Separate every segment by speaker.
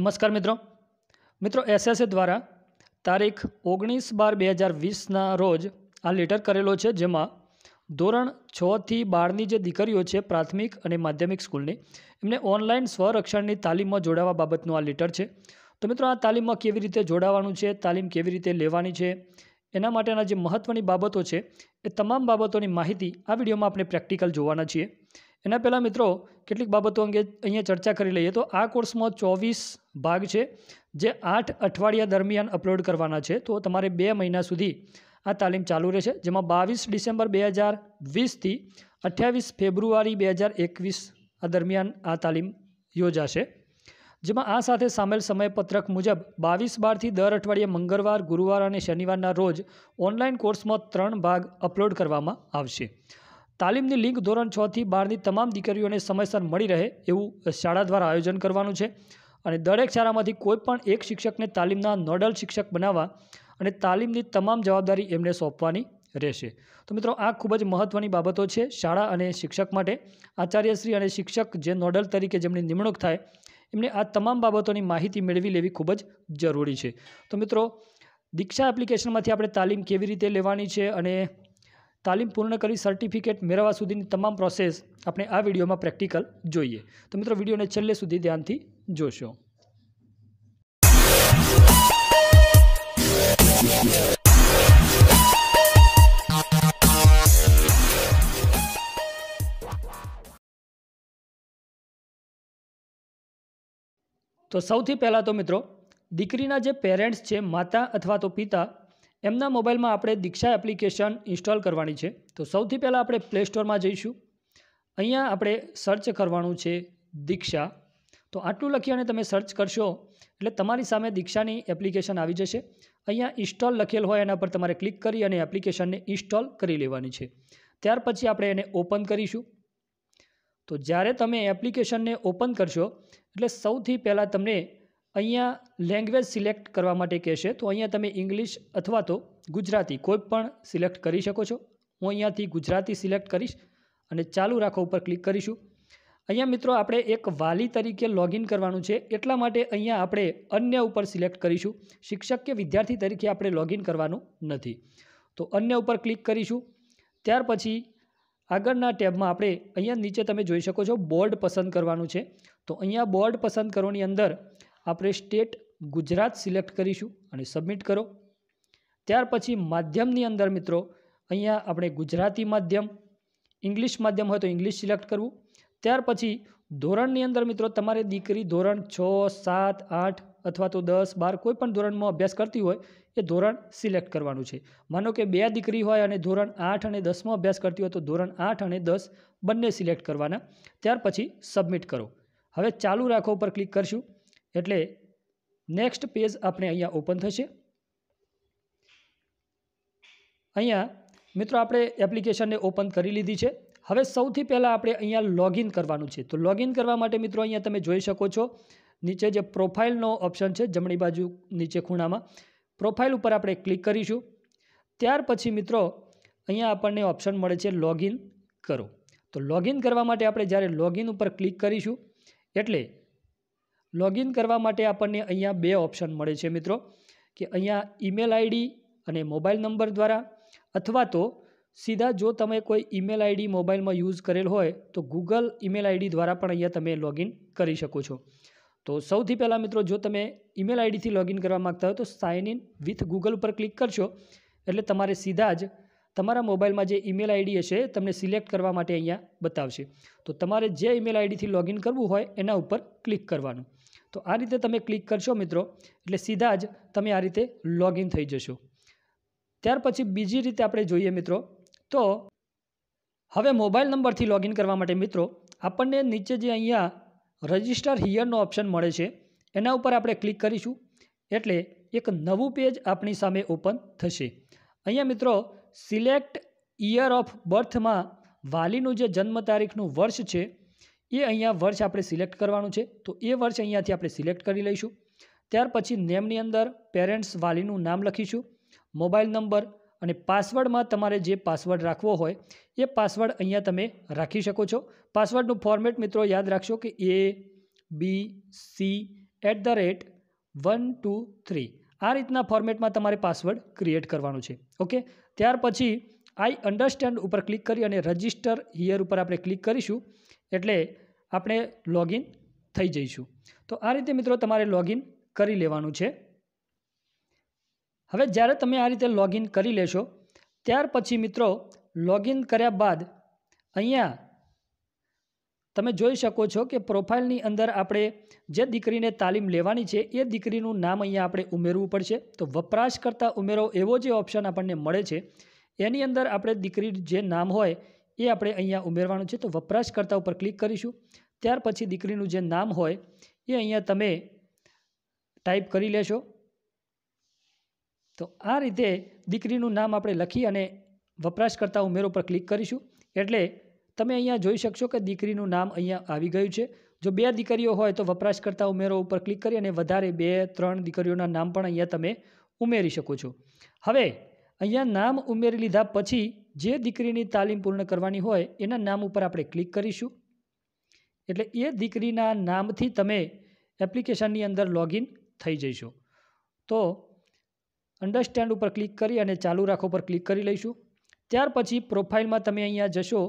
Speaker 1: નમસ્કાર મિત્રો મિત્રો એસએસએ દ્વારા તારીખ ઓગણીસ બાર બે હજાર વીસના રોજ આ લેટર કરેલો છે જેમાં ધોરણ છથી બારની જે દીકરીઓ છે પ્રાથમિક અને માધ્યમિક સ્કૂલની એમને ઓનલાઈન સ્વરક્ષણની તાલીમમાં જોડાવા બાબતનું આ લેટર છે તો મિત્રો આ તાલીમમાં કેવી રીતે જોડાવાનું છે તાલીમ કેવી રીતે લેવાની છે એના માટેના જે મહત્ત્વની બાબતો છે એ તમામ બાબતોની માહિતી આ વિડીયોમાં આપણે પ્રેક્ટિકલ જોવાના છીએ એના પહેલાં મિત્રો કેટલીક બાબતો અંગે અહીંયા ચર્ચા કરી લઈએ તો આ કોર્સમાં ચોવીસ ભાગ છે જે આઠ અઠવાડિયા દરમિયાન અપલોડ કરવાના છે તો તમારે બે મહિના સુધી આ તાલીમ ચાલુ રહેશે જેમાં બાવીસ ડિસેમ્બર બે હજાર વીસથી અઠ્યાવીસ ફેબ્રુઆરી બે હજાર એકવીસ આ દરમિયાન આ તાલીમ યોજાશે જેમાં આ સાથે સામેલ સમયપત્રક મુજબ બાવીસ બારથી દર અઠવાડિયે મંગળવાર ગુરુવાર અને શનિવારના રોજ ઓનલાઈન કોર્સમાં ત્રણ ભાગ અપલોડ કરવામાં આવશે તાલીમની લિંક ધોરણ છથી બારની તમામ દીકરીઓને સમયસર મળી રહે એવું શાળા દ્વારા આયોજન કરવાનું છે અને દરેક શાળામાંથી કોઈપણ એક શિક્ષકને તાલીમના નોડલ શિક્ષક બનાવવા અને તાલીમની તમામ જવાબદારી એમને સોંપવાની રહેશે તો મિત્રો આ ખૂબ જ મહત્ત્વની બાબતો છે શાળા અને શિક્ષક માટે આચાર્યશ્રી અને શિક્ષક જે નોડલ તરીકે જેમની નિમણૂક થાય એમને આ તમામ બાબતોની માહિતી મેળવી લેવી ખૂબ જ જરૂરી છે તો મિત્રો દીક્ષા એપ્લિકેશનમાંથી આપણે તાલીમ કેવી રીતે લેવાની છે અને તાલીમ પૂર્ણ કરી સર્ટિફિકેટ મેળવવા સુધીની તમામ પ્રોસેસ આપણે આ વિડીયોમાં પ્રેક્ટિકલ જોઈએ તો મિત્રો વિડીયોને છેલ્લે સુધી ધ્યાનથી જોશો તો સૌથી પહેલાં તો મિત્રો દીકરીના જે પેરેન્ટ્સ છે માતા અથવા તો પિતા એમના મોબાઈલમાં આપણે દીક્ષા એપ્લિકેશન ઇન્સ્ટોલ કરવાની છે તો સૌથી પહેલાં આપણે પ્લે સ્ટોરમાં જઈશું અહીંયા આપણે સર્ચ કરવાનું છે દીક્ષા તો આટલું લખી અને તમે સર્ચ કરશો એટલે તમારી સામે દીક્ષાની એપ્લિકેશન આવી જશે અહીંયા ઇન્સ્ટોલ લખેલ હોય એના પર તમારે ક્લિક કરી અને એપ્લિકેશનને ઇન્સ્ટોલ કરી લેવાની છે ત્યાર પછી આપણે એને ઓપન કરીશું તો જ્યારે તમે એપ્લિકેશનને ઓપન કરશો એટલે સૌથી પહેલાં તમને અહીંયા લેંગ્વેજ સિલેક્ટ કરવા માટે કહેશે તો અહીંયા તમે ઇંગ્લિશ અથવા તો ગુજરાતી કોઈ પણ સિલેક્ટ કરી શકો છો હું અહીંયાથી ગુજરાતી સિલેક્ટ કરીશ અને ચાલુ રાખો ઉપર ક્લિક કરીશું અહીંયા મિત્રો આપણે એક વાલી તરીકે લોગિન કરવાનું છે એટલા માટે અહીંયા આપણે અન્ય ઉપર સિલેક્ટ કરીશું શિક્ષક કે વિદ્યાર્થી તરીકે આપણે લોગિન કરવાનું નથી તો અન્ય ઉપર ક્લિક કરીશું ત્યાર પછી આગળના ટેબમાં આપણે અહીંયા નીચે તમે જોઈ શકો છો બોર્ડ પસંદ કરવાનું છે તો અહીંયા બોર્ડ પસંદ કરવાની અંદર આપણે સ્ટેટ ગુજરાત સિલેક્ટ કરીશું અને સબમિટ કરો ત્યાર પછી માધ્યમની અંદર મિત્રો અહીંયા આપણે ગુજરાતી માધ્યમ ઇંગ્લિશ માધ્યમ હોય તો ઇંગ્લિશ સિલેક્ટ કરવું ત્યાર પછી ધોરણની અંદર મિત્રો તમારે દીકરી ધોરણ છ સાત આઠ અથવા તો દસ બાર કોઈ પણ ધોરણમાં અભ્યાસ કરતી હોય એ ધોરણ સિલેક્ટ કરવાનું છે માનો કે બે દીકરી હોય અને ધોરણ આઠ અને દસમાં અભ્યાસ કરતી હોય તો ધોરણ આઠ અને દસ બંને સિલેક્ટ કરવાના ત્યાર પછી સબમિટ કરો હવે ચાલુ રાખો ઉપર ક્લિક કરશું એટલે નેક્સ્ટ પેજ આપણે અહીંયા ઓપન થશે અહીંયા મિત્રો આપણે એપ્લિકેશનને ઓપન કરી લીધી છે હવે સૌથી પહેલાં આપણે અહીંયા લોગિન કરવાનું છે તો લોગિન કરવા માટે મિત્રો અહીંયા તમે જોઈ શકો છો નીચે જે પ્રોફાઇલનો ઓપ્શન છે જમણી બાજુ નીચે ખૂણામાં પ્રોફાઇલ ઉપર આપણે ક્લિક કરીશું ત્યાર પછી મિત્રો અહીંયા આપણને ઓપ્શન મળે છે લોગિન કરો તો લોગિન કરવા માટે આપણે જ્યારે લોગિન ઉપર ક્લિક કરીશું એટલે લોગિન કરવા માટે આપણને અહીંયા બે ઓપ્શન મળે છે મિત્રો કે અહીંયા ઈમેલ આઈડી અને મોબાઈલ નંબર દ્વારા અથવા તો સીધા જો તમે કોઈ ઈમેલ આઈડી મોબાઈલમાં યુઝ કરેલ હોય તો ગૂગલ ઈમેલ આઈડી દ્વારા પણ અહીંયા તમે લોગિન કરી શકો છો તો સૌથી પહેલાં મિત્રો જો તમે ઈમેલ આઈડીથી લોગિન કરવા માગતા હોય તો સાઇન ઇન વિથ ગૂગલ પર ક્લિક કરશો એટલે તમારે સીધા જ તમારા મોબાઈલમાં જે ઈમેલ આઈડી હશે તમને સિલેક્ટ કરવા માટે અહીંયા બતાવશે તો તમારે જે ઈમેલ આઈડીથી લોગિન કરવું હોય એના ઉપર ક્લિક કરવાનું તો આ રીતે તમે ક્લિક કરશો મિત્રો એટલે સીધા જ તમે આ રીતે લોગિન થઈ જશો ત્યાર પછી બીજી રીતે આપણે જોઈએ મિત્રો તો હવે મોબાઈલ નંબરથી લોગિન કરવા માટે મિત્રો આપણને નીચે જે અહીંયા રજિસ્ટર હિયરનો ઓપ્શન મળે છે એના ઉપર આપણે ક્લિક કરીશું એટલે એક નવું પેજ આપણી સામે ઓપન થશે અહીંયા મિત્રો સિલેક્ટ ઇયર ઓફ બર્થમાં વાલીનું જે જન્મ તારીખનું વર્ષ છે એ અહીંયા વર્ષ આપણે સિલેક્ટ કરવાનું છે તો એ વર્ષ અહીંયાથી આપણે સિલેક્ટ કરી લઈશું ત્યાર પછી નેમની અંદર પેરેન્ટ્સ વાલીનું નામ લખીશું મોબાઈલ નંબર અને પાસવર્ડમાં તમારે જે પાસવર્ડ રાખવો હોય એ પાસવર્ડ અહીંયા તમે રાખી શકો છો પાસવર્ડનું ફોર્મેટ મિત્રો યાદ રાખશો કે A B C at the rate one two three આ રીતના ફોર્મેટમાં તમારે પાસવર્ડ ક્રિએટ કરવાનું છે ઓકે ત્યાર પછી આઈ અન્ડરસ્ટેન્ડ ઉપર ક્લિક કરી અને રજિસ્ટર હિયર ઉપર આપણે ક્લિક કરીશું એટલે આપણે લોગિન થઈ જઈશું તો આ રીતે મિત્રો તમારે લોગિન કરી લેવાનું છે હવે જ્યારે તમે આ રીતે લોગિન કરી લેશો ત્યાર પછી મિત્રો લોગિન કર્યા બાદ અહીંયા તમે જોઈ શકો છો કે પ્રોફાઇલની અંદર આપણે જે દીકરીને તાલીમ લેવાની છે એ દીકરીનું નામ અહીંયા આપણે ઉમેરવું પડશે તો વપરાશકર્તા ઉમેરો એવો જે ઓપ્શન આપણને મળે છે એની અંદર આપણે દીકરી જે નામ હોય એ આપણે અહીંયા ઉમેરવાનું છે તો વપરાશકર્તા ઉપર ક્લિક કરીશું ત્યાર પછી દીકરીનું જે નામ હોય એ અહીંયા તમે ટાઈપ કરી લેશો તો આ રીતે દીકરીનું નામ આપણે લખી અને વપરાશકર્તા ઉમેરો પર ક્લિક કરીશું એટલે તમે અહીંયા જોઈ શકશો કે દીકરીનું નામ અહીંયા આવી ગયું છે જો બે દીકરીઓ હોય તો વપરાશકર્તા ઉમેરો ઉપર ક્લિક કરી અને વધારે બે ત્રણ દીકરીઓના નામ પણ અહીંયા તમે ઉમેરી શકો છો હવે અહીંયા નામ ઉમેરી લીધા પછી જે દીકરીની તાલીમ પૂર્ણ કરવાની હોય એના નામ ઉપર આપણે ક્લિક કરીશું એટલે એ દીકરીના નામથી તમે એપ્લિકેશનની અંદર લોગિન થઈ જઈશો તો અન્ડરસ્ટેન્ડ ઉપર ક્લિક કરી અને ચાલુ રાખો પર ક્લિક કરી લઈશું ત્યાર પછી પ્રોફાઇલમાં તમે અહીંયા જશો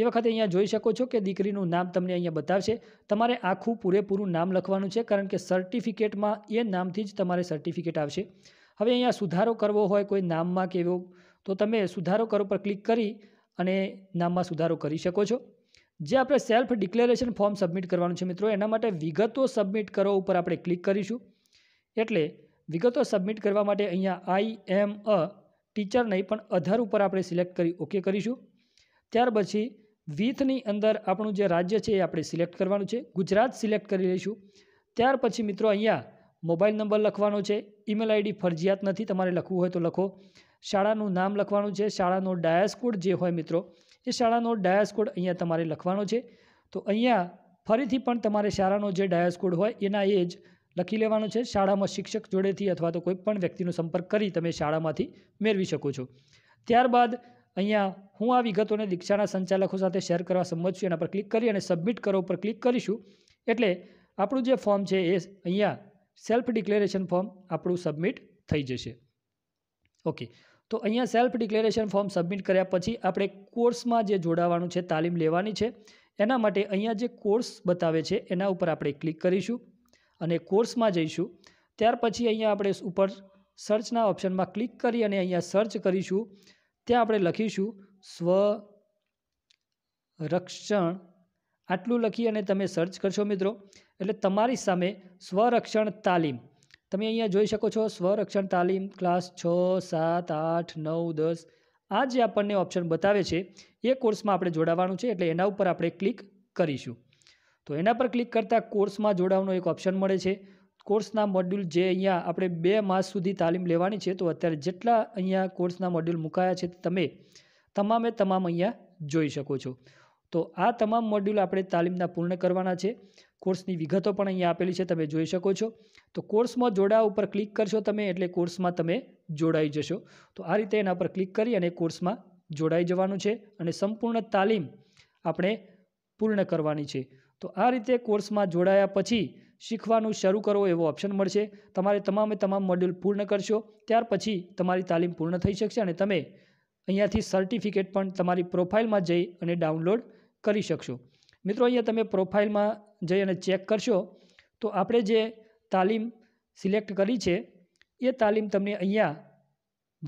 Speaker 1: એ વખતે અહીંયા જોઈ શકો છો કે દીકરીનું નામ તમને અહીંયા બતાવશે તમારે આખું પૂરેપૂરું નામ લખવાનું છે કારણ કે સર્ટિફિકેટમાં એ નામથી જ તમારે સર્ટિફિકેટ આવશે હવે અહીંયા સુધારો કરવો હોય કોઈ નામમાં કે તો તમે સુધારો કરો પર ક્લિક કરી અને નામમાં સુધારો કરી શકો છો જે આપણે સેલ્ફ ડિક્લેરેશન ફોર્મ સબમિટ કરવાનું છે મિત્રો એના માટે વિગતો સબમિટ કરો ઉપર આપણે ક્લિક કરીશું એટલે વિગતો સબમિટ કરવા માટે અહીંયા આઈ એમ અ ટીચર નહીં પણ અધર ઉપર આપણે સિલેક્ટ કરી ઓકે કરીશું ત્યાર પછી વીથની અંદર આપણું જે રાજ્ય છે એ આપણે સિલેક્ટ કરવાનું છે ગુજરાત સિલેક્ટ કરી લઈશું ત્યાર પછી મિત્રો અહીંયા મોબાઈલ નંબર લખવાનો છે ઈમેલ આઈડી ફરજિયાત નથી તમારે લખવું હોય તો લખો શાળાનું નામ લખવાનું છે શાળાનો ડાયસ જે હોય મિત્રો એ શાળાનો ડાયસ કોડ અહીંયા તમારે લખવાનો છે તો અહીંયા ફરીથી પણ તમારે શાળાનો જે ડાયસ હોય એના એ જ લખી લેવાનો છે શાળામાં શિક્ષક જોડેથી અથવા તો કોઈ પણ વ્યક્તિનો સંપર્ક કરી તમે શાળામાંથી મેળવી શકો છો ત્યારબાદ અહીંયા હું આ વિગતોને દીક્ષાના સંચાલકો સાથે શેર કરવા સંમત છું એના પર ક્લિક કરી અને સબમિટ કરો પર ક્લિક કરીશું એટલે આપણું જે ફોર્મ છે એ અહીંયા સેલ્ફ ડિક્લેરેશન ફોર્મ આપણું સબમિટ થઈ જશે ઓકે તો અહીંયા સેલ્ફ ડિક્લેરેશન ફોર્મ સબમિટ કર્યા પછી આપણે કોર્સમાં જે જોડાવાનું છે તાલીમ લેવાની છે એના માટે અહીંયા જે કોર્સ બતાવે છે એના ઉપર આપણે ક્લિક કરીશું અને કોર્સમાં જઈશું ત્યાર પછી અહીંયા આપણે ઉપર સર્ચના ઓપ્શનમાં ક્લિક કરી અને અહીંયા સર્ચ કરીશું ત્યાં આપણે લખીશું સ્વ રક્ષણ આટલું લખી અને તમે સર્ચ કરશો મિત્રો એટલે તમારી સામે સ્વરક્ષણ તાલીમ તમે અહીંયા જોઈ શકો છો સ્વરક્ષણ તાલીમ ક્લાસ છ સાત આઠ નવ દસ આ જે આપણને ઓપ્શન બતાવે છે એ કોર્સમાં આપણે જોડાવાનું છે એટલે એના ઉપર આપણે ક્લિક કરીશું તો એના પર ક્લિક કરતાં કોર્સમાં જોડાવાનો એક ઓપ્શન મળે છે કોર્સના મોડ્યુલ જે અહીંયા આપણે બે માસ સુધી તાલીમ લેવાની છે તો અત્યારે જેટલા અહીંયા કોર્સના મોડ્યુલ મુકાયા છે તમે તમામે તમામ અહીંયા જોઈ શકો છો તો આ તમામ મોડ્યુલ આપણે તાલીમના પૂર્ણ કરવાના છે કોર્સની વિગતો પણ અહીંયા આપેલી છે તમે જોઈ શકો છો તો કોર્સમાં જોડાવા ઉપર ક્લિક કરશો તમે એટલે કોર્સમાં તમે જોડાઈ જશો તો આ રીતે એના પર ક્લિક કરી અને કોર્સમાં જોડાઈ જવાનું છે અને સંપૂર્ણ તાલીમ આપણે પૂર્ણ કરવાની છે તો આ રીતે કોર્સમાં જોડાયા પછી શીખવાનું શરૂ કરો એવો ઓપ્શન મળશે તમારે તમામે તમામ મોડ્યુલ પૂર્ણ કરશો ત્યાર પછી તમારી તાલીમ પૂર્ણ થઈ શકશે અને તમે અહીંયાથી સર્ટિફિકેટ પણ તમારી પ્રોફાઇલમાં જઈ અને ડાઉનલોડ કરી શકશો મિત્રો અહીંયા તમે પ્રોફાઇલમાં જઈ અને ચેક કરશો તો આપણે જે તાલીમ સિલેક્ટ કરી છે એ તાલીમ તમને અહીંયા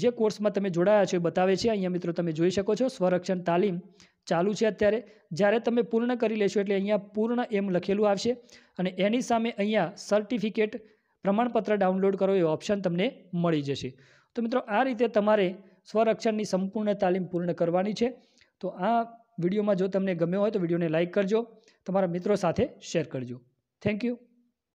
Speaker 1: જે કોર્સમાં તમે જોડાયા છો એ બતાવે છે અહીંયા મિત્રો તમે જોઈ શકો છો સ્વરક્ષણ તાલીમ ચાલુ છે અત્યારે જ્યારે તમે પૂર્ણ કરી લેશો એટલે અહીંયા પૂર્ણ એમ લખેલું આવશે અને એની સામે અહીંયા સર્ટિફિકેટ પ્રમાણપત્ર ડાઉનલોડ કરો એ ઓપ્શન તમને મળી જશે તો મિત્રો આ રીતે તમારે સ્વરક્ષણની સંપૂર્ણ તાલીમ પૂર્ણ કરવાની છે તો આ વિડીયોમાં જો તમને ગમ્યો હોય તો વિડીયોને લાઇક કરજો તમારા મિત્રો સાથે શેર કરજો થેન્ક યુ